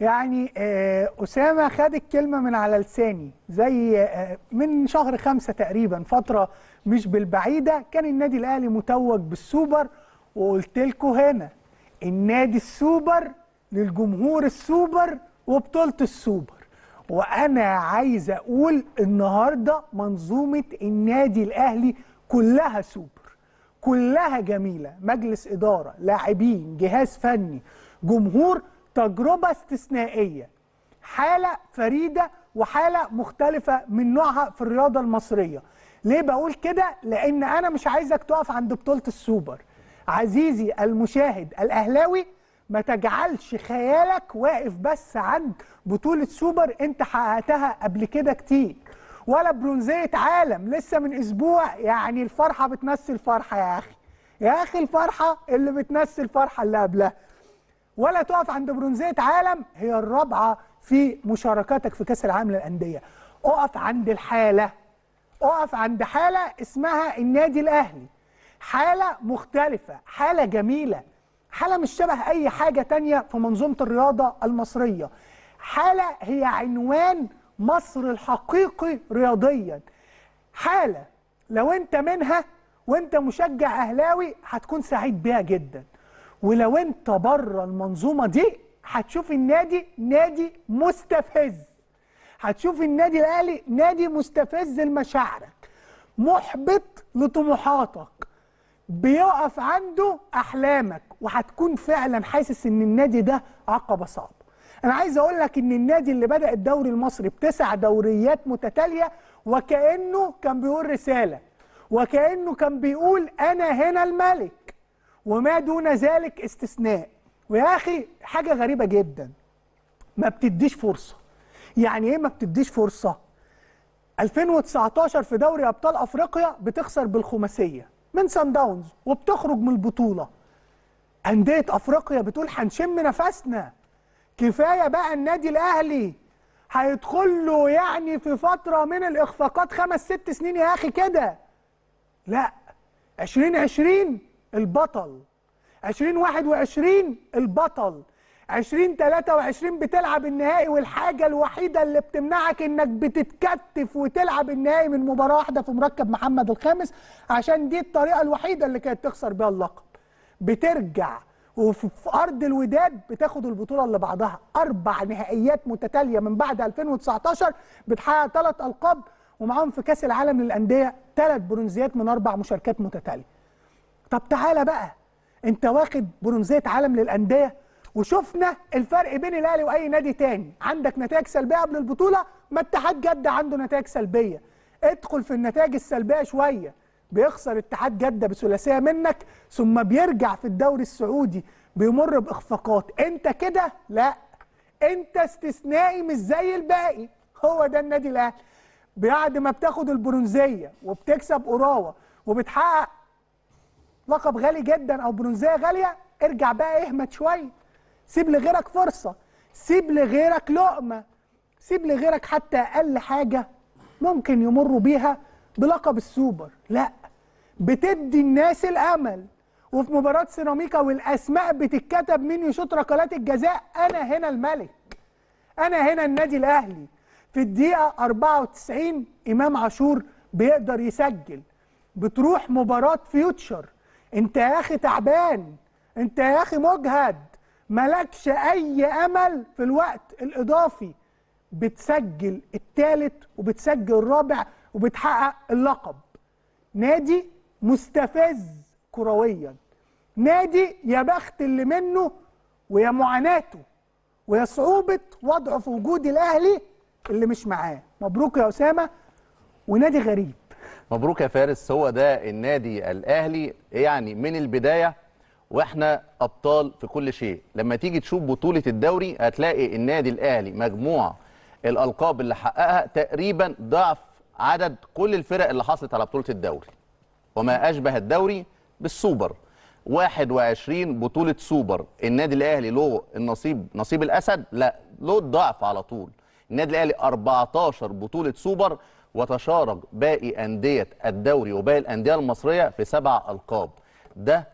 يعني آه، أسامة خد الكلمة من على لساني زي آه، من شهر خمسة تقريبا فترة مش بالبعيدة كان النادي الأهلي متوج بالسوبر وقلت لكم هنا النادي السوبر للجمهور السوبر وبطولة السوبر وأنا عايز أقول النهاردة منظومة النادي الأهلي كلها سوبر كلها جميلة مجلس إدارة لاعبين جهاز فني جمهور تجربة استثنائية حالة فريدة وحالة مختلفة من نوعها في الرياضة المصرية ليه بقول كده لأن أنا مش عايزك تقف عند بطولة السوبر عزيزي المشاهد الأهلاوي ما تجعلش خيالك واقف بس عند بطولة سوبر انت حققتها قبل كده كتير ولا برونزية عالم لسه من اسبوع يعني الفرحة بتمثل فرحة يا اخي يا اخي الفرحة اللي بتمثل فرحة اللي قبلها ولا تقف عند برونزيه عالم هي الرابعه في مشاركاتك في كاس العالم للانديه اقف عند الحاله اقف عند حاله اسمها النادي الاهلي حاله مختلفه حاله جميله حاله مش شبه اي حاجه تانية في منظومه الرياضه المصريه حاله هي عنوان مصر الحقيقي رياضيا حاله لو انت منها وانت مشجع اهلاوي هتكون سعيد بيها جدا ولو انت بره المنظومه دي هتشوف النادي نادي مستفز هتشوف النادي الاهلي نادي مستفز لمشاعرك محبط لطموحاتك بيقف عنده احلامك وهتكون فعلا حاسس ان النادي ده عقبه صعبه انا عايز اقول لك ان النادي اللي بدا الدوري المصري بتسع دوريات متتاليه وكانه كان بيقول رساله وكانه كان بيقول انا هنا الملك وما دون ذلك استثناء ويا اخي حاجه غريبه جدا ما بتديش فرصه يعني ايه ما بتديش فرصه 2019 في دوري ابطال افريقيا بتخسر بالخماسيه من سان داونز وبتخرج من البطوله انديه افريقيا بتقول هنشم نفسنا كفايه بقى النادي الاهلي هيدخل له يعني في فتره من الاخفاقات خمس ست سنين يا اخي كده لا 2020 البطل 2021 البطل 2023 بتلعب النهائي والحاجه الوحيده اللي بتمنعك انك بتتكتف وتلعب النهائي من مباراه واحده في مركب محمد الخامس عشان دي الطريقه الوحيده اللي كانت تخسر بيها اللقب بترجع وفي ارض الوداد بتاخد البطوله اللي بعدها اربع نهائيات متتاليه من بعد 2019 بتحقق ثلاث القاب ومعاهم في كاس العالم للانديه ثلاث برونزيات من اربع مشاركات متتاليه طب تعالى بقى انت واخد برونزيه عالم للانديه وشفنا الفرق بين الاهلي واي نادي تاني عندك نتائج سلبيه قبل البطوله ما اتحاد جده عنده نتائج سلبيه ادخل في النتائج السلبيه شويه بيخسر اتحاد جده بثلاثيه منك ثم بيرجع في الدوري السعودي بيمر باخفاقات انت كده لا انت استثنائي مش زي الباقي هو ده النادي الاهلي بعد ما بتاخد البرونزيه وبتكسب اوراوا وبتحقق لقب غالي جدا او برونزيه غاليه ارجع بقى اهمت شويه سيب لغيرك فرصه سيب لغيرك لقمه سيب لغيرك حتى اقل حاجه ممكن يمروا بيها بلقب السوبر لا بتدي الناس الامل وفي مباراه سيراميكا والاسماء بتتكتب مين يشوط ركلات الجزاء انا هنا الملك انا هنا النادي الاهلي في الدقيقه 94 امام عاشور بيقدر يسجل بتروح مباراه فيوتشر انت يا اخي تعبان انت يا اخي مجهد ملكش اي امل في الوقت الاضافي بتسجل الثالث وبتسجل الرابع وبتحقق اللقب نادي مستفز كرويا نادي يا بخت اللي منه ويا معاناته ويا صعوبه وضعه في وجود الاهلي اللي مش معاه مبروك يا اسامه ونادي غريب مبروك يا فارس هو ده النادي الاهلي يعني من البدايه واحنا ابطال في كل شيء لما تيجي تشوف بطوله الدوري هتلاقي النادي الاهلي مجموع الالقاب اللي حققها تقريبا ضعف عدد كل الفرق اللي حصلت على بطوله الدوري وما اشبه الدوري بالسوبر 21 بطوله سوبر النادي الاهلي له النصيب نصيب الاسد لا له الضعف على طول النادي الاهلي 14 بطوله سوبر وتشارك باقي أندية الدوري وباقي الأندية المصرية في سبع ألقاب ده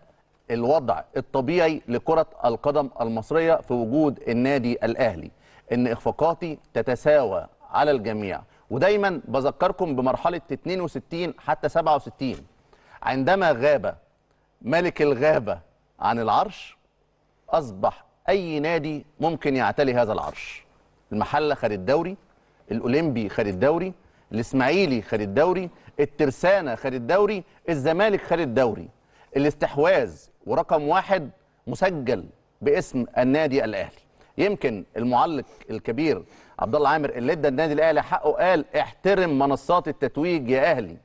الوضع الطبيعي لكرة القدم المصرية في وجود النادي الأهلي إن إخفاقاتي تتساوى على الجميع ودايما بذكركم بمرحلة 62 حتى 67 عندما غاب ملك الغابة عن العرش أصبح أي نادي ممكن يعتلي هذا العرش المحلة خد الدوري الأولمبي خد الدوري الاسماعيلي خد الدوري الترسانة خد الدوري الزمالك خد الدوري الاستحواذ ورقم واحد مسجل باسم النادي الاهلي يمكن المعلق الكبير عبد الله عامر اللي ادى النادي الاهلي حقه قال احترم منصات التتويج يا اهلي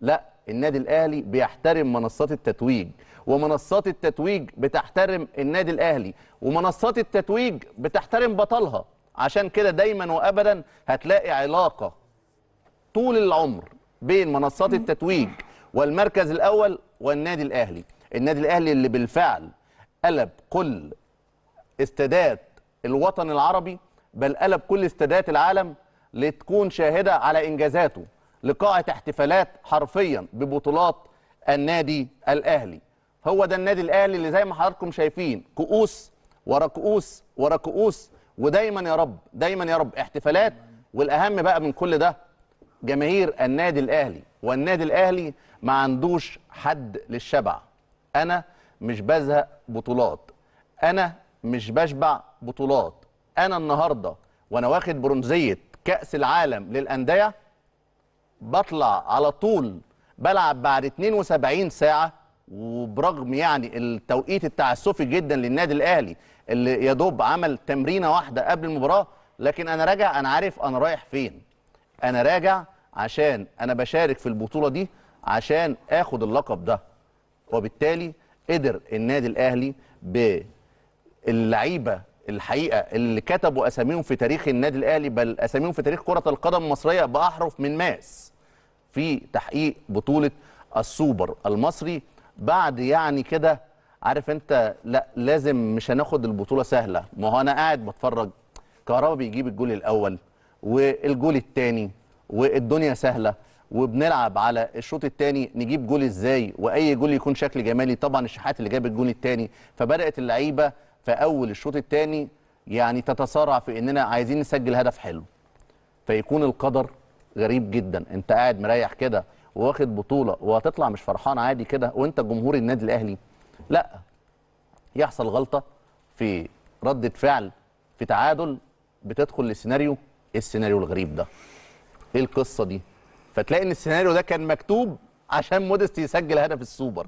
لا النادي الاهلي بيحترم منصات التتويج ومنصات التتويج بتحترم النادي الاهلي ومنصات التتويج بتحترم بطلها عشان كده دايما وابدا هتلاقي علاقه طول العمر بين منصات التتويج والمركز الاول والنادي الاهلي النادي الاهلي اللي بالفعل قلب كل استادات الوطن العربي بل قلب كل استادات العالم لتكون شاهده على انجازاته لقاعه احتفالات حرفيا ببطولات النادي الاهلي هو ده النادي الاهلي اللي زي ما حضراتكم شايفين كؤوس ورا كؤوس ورا كؤوس ودايما يا رب دايما يا رب احتفالات والاهم بقى من كل ده جماهير النادي الاهلي والنادي الاهلي ما عندوش حد للشبع انا مش بزهق بطولات انا مش بشبع بطولات انا النهارده وانا واخد برونزيه كاس العالم للانديه بطلع على طول بلعب بعد 72 ساعه وبرغم يعني التوقيت التعسفي جدا للنادي الاهلي اللي يا دوب عمل تمرينه واحده قبل المباراه لكن انا راجع انا عارف انا رايح فين انا راجع عشان انا بشارك في البطوله دي عشان اخد اللقب ده وبالتالي قدر النادي الاهلي باللعيبه الحقيقه اللي كتبوا اساميهم في تاريخ النادي الاهلي بل اساميهم في تاريخ كره القدم المصريه باحرف من ماس في تحقيق بطوله السوبر المصري بعد يعني كده عارف انت لا لازم مش هناخد البطوله سهله ما هو انا قاعد بتفرج كهربا بيجيب الجول الاول والجول الثاني والدنيا سهله وبنلعب على الشوط الثاني نجيب جول ازاي واي جول يكون شكل جمالي طبعا الشحات اللي جاب الجول الثاني فبدات اللعيبه في اول الشوط الثاني يعني تتسارع في اننا عايزين نسجل هدف حلو فيكون القدر غريب جدا انت قاعد مريح كده واخد بطوله وهتطلع مش فرحان عادي كده وانت جمهور النادي الاهلي لا يحصل غلطه في رده فعل في تعادل بتدخل لسيناريو السيناريو الغريب ده ايه القصه دي فتلاقي ان السيناريو ده كان مكتوب عشان مودست يسجل هدف السوبر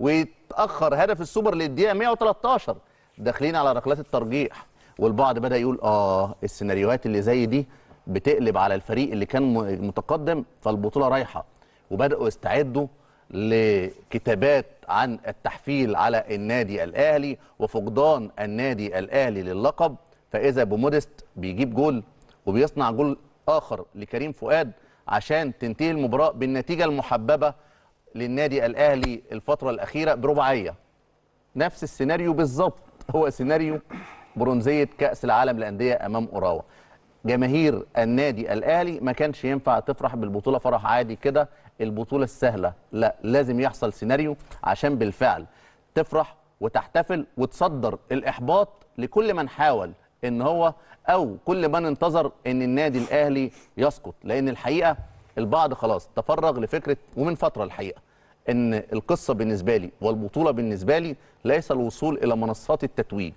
ويتاخر هدف السوبر للدقيقه 113 داخلين على ركلات الترجيح والبعض بدا يقول اه السيناريوهات اللي زي دي بتقلب على الفريق اللي كان متقدم فالبطوله رايحه وبداوا يستعدوا لكتابات عن التحفيل على النادي الاهلي وفقدان النادي الاهلي للقب فاذا بمودست بيجيب جول وبيصنع جول آخر لكريم فؤاد عشان تنتهي المباراة بالنتيجة المحببة للنادي الأهلي الفترة الأخيرة برباعية نفس السيناريو بالظبط هو سيناريو برونزية كأس العالم للأندية أمام أوراوا جماهير النادي الأهلي ما كانش ينفع تفرح بالبطولة فرح عادي كده البطولة السهلة لا لازم يحصل سيناريو عشان بالفعل تفرح وتحتفل وتصدر الإحباط لكل من حاول ان هو او كل من انتظر ان النادي الاهلي يسقط لان الحقيقه البعض خلاص تفرغ لفكره ومن فتره الحقيقه ان القصه بالنسبه لي والبطوله بالنسبه لي ليس الوصول الى منصات التتويج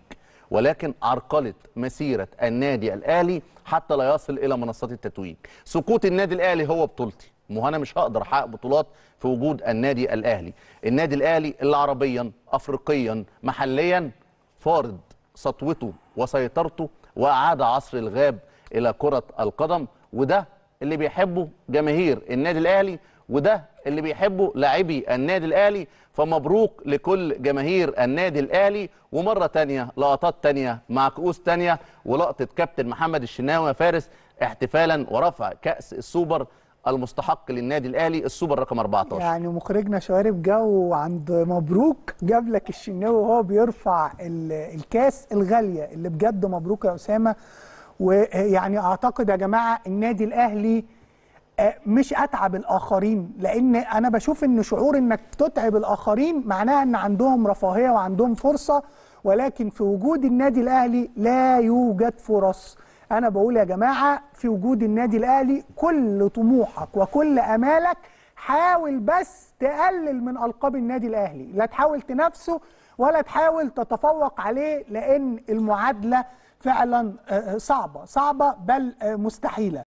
ولكن عرقله مسيره النادي الاهلي حتى لا يصل الى منصات التتويج سقوط النادي الاهلي هو بطولتي ما انا مش هقدر احقق بطولات في وجود النادي الاهلي النادي الاهلي اللي عربيا افريقيا محليا فارض سطوته وسيطرته واعاد عصر الغاب الى كره القدم وده اللي بيحبه جماهير النادي الاهلي وده اللي بيحبه لاعبي النادي الاهلي فمبروك لكل جماهير النادي الاهلي ومره تانية لقطات تانية مع كؤوس تانية ولقطه كابتن محمد الشناوي فارس احتفالا ورفع كاس السوبر المستحق للنادي الاهلي السوبر رقم 14 يعني مخرجنا شوارب جو عند مبروك جاب لك الشناوي وهو بيرفع الكاس الغاليه اللي بجد مبروك يا اسامه ويعني اعتقد يا جماعه النادي الاهلي آه، مش اتعب الاخرين لان انا بشوف ان شعور انك تتعب الاخرين معناها ان عندهم رفاهيه وعندهم فرصه ولكن في وجود النادي الاهلي لا يوجد فرص انا بقول يا جماعه في وجود النادي الاهلي كل طموحك وكل امالك حاول بس تقلل من القاب النادي الاهلي لا تحاول تنافسه ولا تحاول تتفوق عليه لان المعادله فعلا آه، آه، صعبه صعبه بل آه، مستحيله